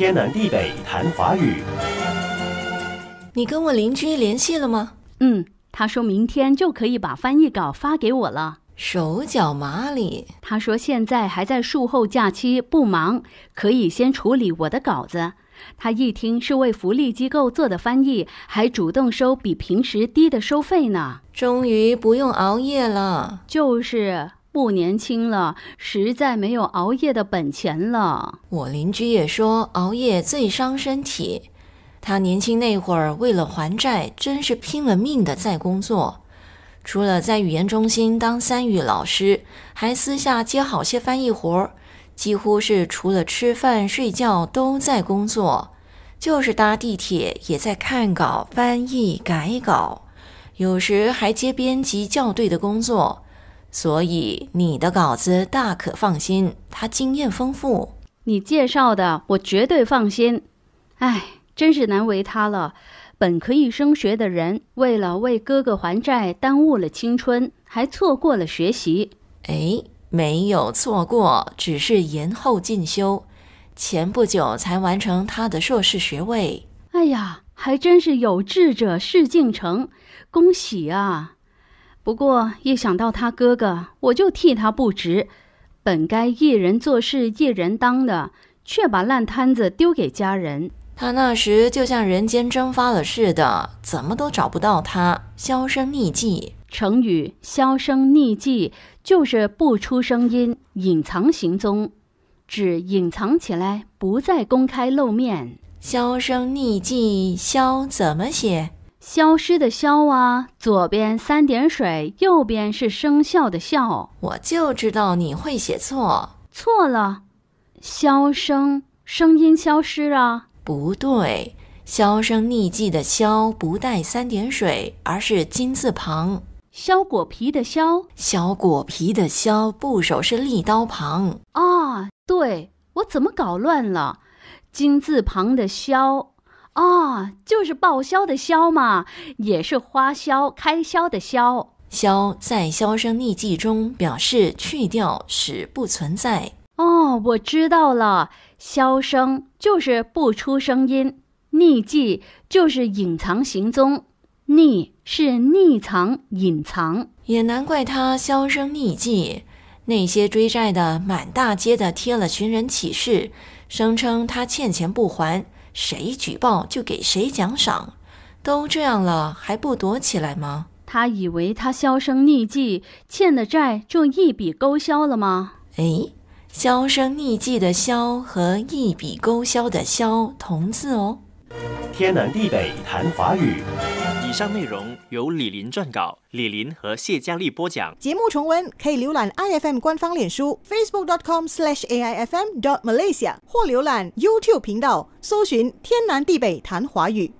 天南地北谈华语。你跟我邻居联系了吗？嗯，他说明天就可以把翻译稿发给我了。手脚麻利。他说现在还在术后假期，不忙，可以先处理我的稿子。他一听是为福利机构做的翻译，还主动收比平时低的收费呢。终于不用熬夜了。就是。不年轻了，实在没有熬夜的本钱了。我邻居也说熬夜最伤身体。他年轻那会儿，为了还债，真是拼了命的在工作。除了在语言中心当三语老师，还私下接好些翻译活儿，几乎是除了吃饭睡觉都在工作。就是搭地铁也在看稿、翻译、改稿，有时还接编辑校对的工作。所以你的稿子大可放心，他经验丰富。你介绍的我绝对放心。哎，真是难为他了，本可以升学的人，为了为哥哥还债，耽误了青春，还错过了学习。哎，没有错过，只是延后进修，前不久才完成他的硕士学位。哎呀，还真是有志者事竟成，恭喜啊！不过一想到他哥哥，我就替他不值。本该一人做事一人当的，却把烂摊子丢给家人。他那时就像人间蒸发了似的，怎么都找不到他，销声匿迹。成语“销声匿迹”就是不出声音，隐藏行踪，只隐藏起来，不再公开露面。销声匿迹，销怎么写？消失的消啊，左边三点水，右边是生肖的肖。我就知道你会写错，错了，消声，声音消失啊，不对，销声匿迹的销不带三点水，而是金字旁。削果皮的削，削果皮的削部首是立刀旁。啊，对，我怎么搞乱了？金字旁的削。哦，就是报销的销嘛，也是花销、开销的销。销在“销声匿迹”中表示去掉，使不存在。哦，我知道了，“销声”就是不出声音，“匿迹”就是隐藏行踪，“匿”是匿藏、隐藏。也难怪他销声匿迹，那些追债的满大街的贴了寻人启事，声称他欠钱不还。谁举报就给谁奖赏，都这样了还不躲起来吗？他以为他销声匿迹，欠的债就一笔勾销了吗？哎，销声匿迹的销和一笔勾销的销同字哦。天南地北谈华语。以上内容由李林撰稿，李林和谢佳丽播讲。节目重温可以浏览 iFM 官方脸书 facebook.com/slash aifm.malaysia d o t 或浏览 YouTube 频道，搜寻“天南地北谈华语”。